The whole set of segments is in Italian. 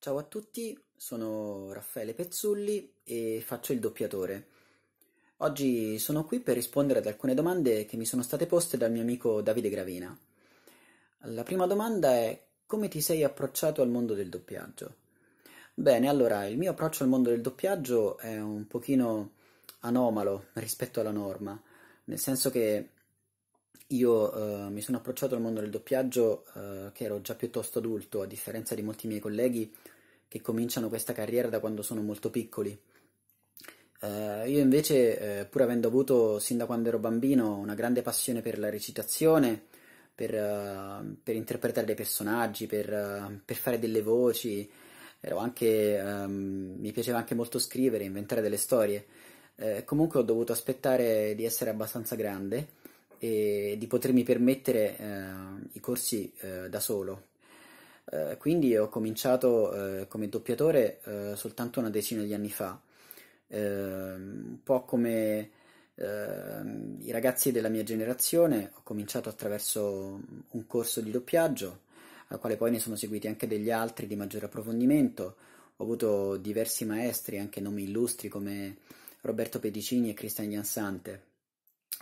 Ciao a tutti, sono Raffaele Pezzulli e faccio il doppiatore. Oggi sono qui per rispondere ad alcune domande che mi sono state poste dal mio amico Davide Gravina. La prima domanda è come ti sei approcciato al mondo del doppiaggio? Bene, allora, il mio approccio al mondo del doppiaggio è un pochino anomalo rispetto alla norma, nel senso che io eh, mi sono approcciato al mondo del doppiaggio eh, che ero già piuttosto adulto, a differenza di molti miei colleghi che cominciano questa carriera da quando sono molto piccoli. Uh, io invece, eh, pur avendo avuto sin da quando ero bambino una grande passione per la recitazione, per, uh, per interpretare dei personaggi, per, uh, per fare delle voci, anche, um, mi piaceva anche molto scrivere, inventare delle storie. Eh, comunque ho dovuto aspettare di essere abbastanza grande e di potermi permettere i corsi da solo eh, quindi ho cominciato eh, come doppiatore eh, soltanto una decina di anni fa, ehm, un po' come ehm, i ragazzi della mia generazione, ho cominciato attraverso un corso di doppiaggio, al quale poi ne sono seguiti anche degli altri di maggiore approfondimento, ho avuto diversi maestri, anche nomi illustri come Roberto Pedicini e Cristian Giansante.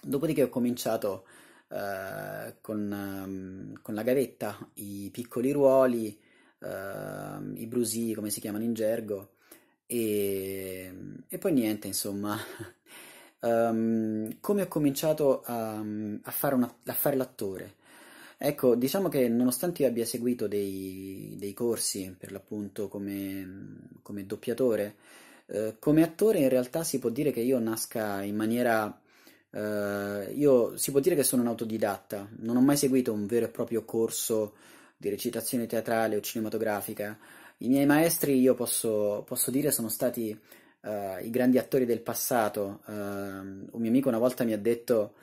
Dopodiché ho cominciato eh, con, ehm, con, la gavetta, i piccoli ruoli, eh, i brusì, come si chiamano in gergo, e, e poi niente, insomma. um, come ho cominciato a, a, fare una, a, fare l'attore? Ecco, diciamo che nonostante io abbia seguito dei, dei corsi per l'appunto come, come doppiatore, eh, come attore in realtà si può dire che io nasca in maniera Uh, io si può dire che sono un autodidatta, non ho mai seguito un vero e proprio corso di recitazione teatrale o cinematografica. I miei maestri, io posso, posso dire, sono stati uh, i grandi attori del passato. Uh, un mio amico una volta mi ha detto: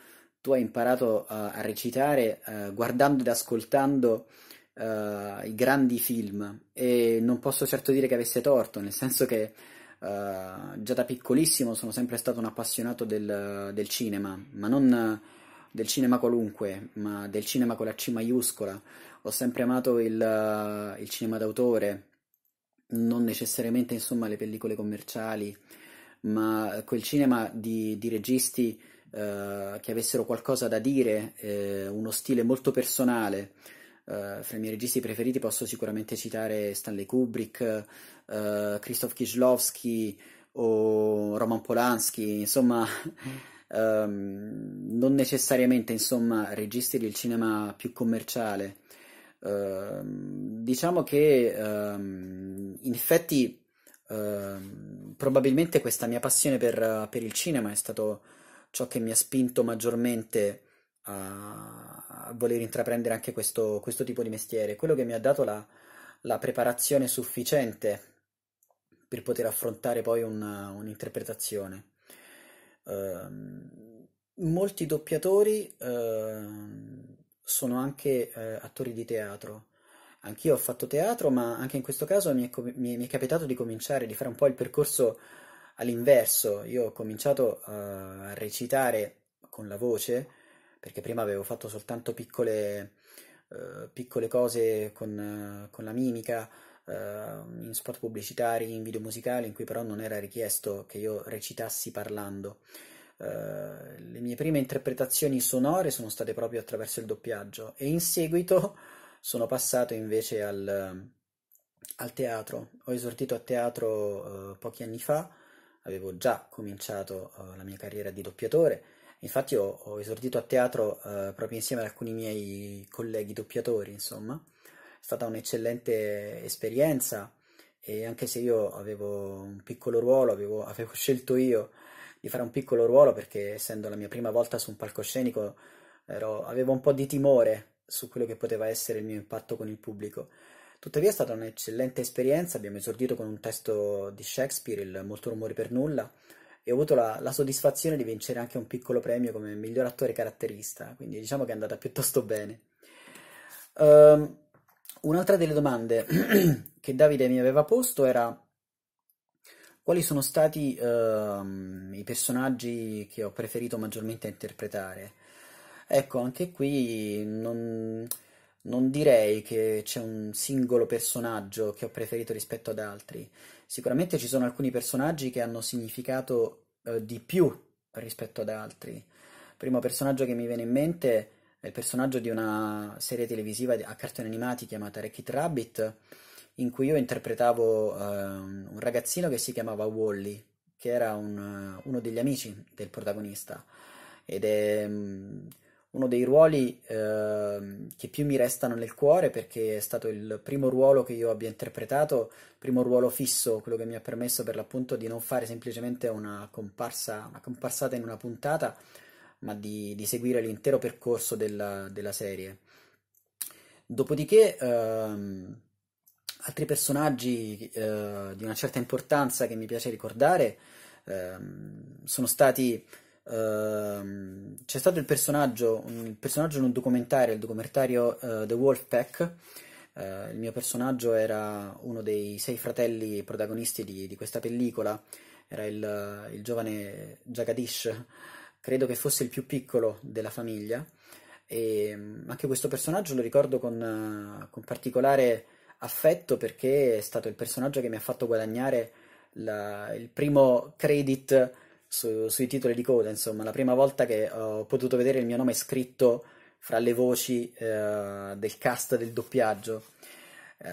Tu hai imparato a recitare guardando ed ascoltando i grandi film, e non posso certo dire che avesse torto, nel senso che Uh, già da piccolissimo sono sempre stato un appassionato del, del, cinema, ma non del cinema qualunque, ma del cinema con la C maiuscola. Ho sempre amato il, uh, il cinema d'autore, non necessariamente insomma, le pellicole commerciali, ma quel cinema di, di registi uh, che avessero qualcosa da dire, eh, uno stile molto personale Uh, fra i miei registi preferiti posso sicuramente citare Stanley Kubrick, uh, Krzysztof Kieślowski o Roman Polanski, insomma um, non necessariamente insomma, registi del cinema più commerciale. Uh, diciamo che um, in effetti Uh, probabilmente questa mia passione per, per, il cinema è stato ciò che mi ha spinto maggiormente a, voler intraprendere anche questo, questo, tipo di mestiere. Quello che mi ha dato la, la preparazione sufficiente per poter affrontare poi una, un'interpretazione. Uh, molti doppiatori uh, sono anche uh, attori di teatro. Anch'io ho fatto teatro, ma anche in questo caso mi è, com- mi, è, mi è, capitato di cominciare, di fare un po' il percorso all'inverso. Io ho cominciato eh, a recitare con la voce perché prima avevo fatto soltanto piccole, eh, piccole cose con, eh, con, la mimica, eh, in spot pubblicitari, in video musicali, in cui però non era richiesto che io recitassi parlando. Eh, le mie prime interpretazioni sonore sono state proprio attraverso il doppiaggio e in seguito sono passato invece al, al teatro. Ho esordito a teatro eh, pochi anni fa, avevo già cominciato eh, la mia carriera di doppiatore Infatti ho, ho esordito a teatro eh, proprio insieme ad alcuni miei colleghi doppiatori, insomma. È stata un'eccellente esperienza e anche se io avevo un piccolo ruolo, avevo, avevo scelto io di fare un piccolo ruolo perché essendo la mia prima volta su un palcoscenico ero, avevo un po' di timore su quello che poteva essere il mio impatto con il pubblico. Tuttavia è stata un'eccellente esperienza, abbiamo esordito con un testo di Shakespeare, il Molto rumore per nulla, e ho avuto la, la, soddisfazione di vincere anche un piccolo premio come miglior attore caratterista, quindi diciamo che è andata piuttosto bene. Um, un'altra delle domande che Davide mi aveva posto era quali sono stati uh, i personaggi che ho preferito maggiormente interpretare. Ecco, anche qui non, non direi che c'è un singolo personaggio che ho preferito rispetto ad altri. Sicuramente ci sono alcuni personaggi che hanno significato eh, di più rispetto ad altri. Il primo personaggio che mi viene in mente è il personaggio di una serie televisiva a cartoni animati chiamata wreck Rabbit, in cui io interpretavo eh, un ragazzino che si chiamava Wally, che era un, eh, uno degli amici del protagonista. Ed è mm, uno dei ruoli eh, che più mi restano nel cuore perché è stato il primo ruolo che io abbia interpretato, primo ruolo fisso, quello che mi ha permesso per l'appunto di non fare semplicemente una comparsa, una comparsata in una puntata, ma di, di seguire l'intero percorso della, della serie. Dopodiché, ehm, altri personaggi eh, di una certa importanza che mi piace ricordare ehm, sono stati Ehm, c'è stato il personaggio, un personaggio in un documentario, il documentario uh, The Wolfpack. Uh, eh, il mio personaggio era uno dei sei fratelli protagonisti di, di questa pellicola, era il, il, giovane Jagadish, credo che fosse il più piccolo della famiglia. E mm, anche questo personaggio lo ricordo con, eh, con particolare affetto perché è stato il personaggio che mi ha fatto guadagnare la, il primo credit su, sui titoli di coda, insomma, la prima volta che ho potuto vedere il mio nome scritto fra le voci eh, del cast del doppiaggio. Eh,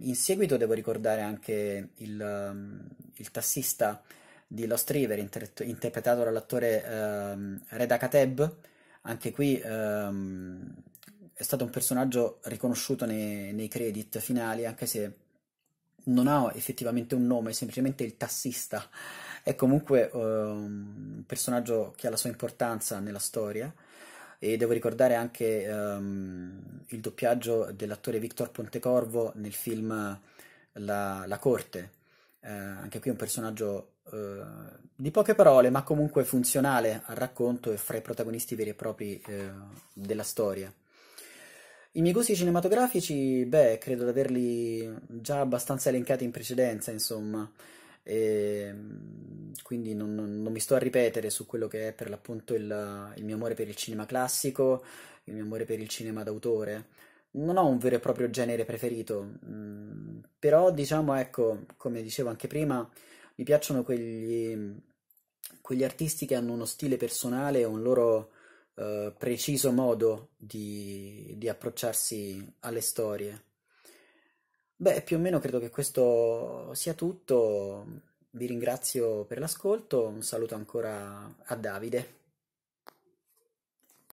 in seguito devo ricordare anche il, ehm, il tassista di Lost River, inter- interpretato dall'attore ehm, Reda Kateb. Anche qui ehm, è stato un personaggio riconosciuto nei, nei, credit finali, anche se non ha effettivamente un nome, è semplicemente il tassista è comunque uh, un personaggio che ha la sua importanza nella storia e devo ricordare anche um, il doppiaggio dell'attore Victor Pontecorvo nel film La, la Corte, eh, anche qui un personaggio eh, di poche parole ma comunque funzionale al racconto e fra i protagonisti veri e propri eh, della storia. I miei gusti cinematografici, beh, credo di averli già abbastanza elencati in precedenza, insomma. E, ehm, quindi non, non, non, mi sto a ripetere su quello che è per l'appunto il, il mio amore per il cinema classico, il mio amore per il cinema d'autore non ho un vero e proprio genere preferito, mm, però diciamo, ecco, come dicevo anche prima, mi piacciono quegli, quegli artisti che hanno uno stile personale un loro eh, preciso modo di, di approcciarsi alle storie. Beh, più o meno credo che questo sia tutto. Vi ringrazio per l'ascolto. Un saluto ancora a Davide.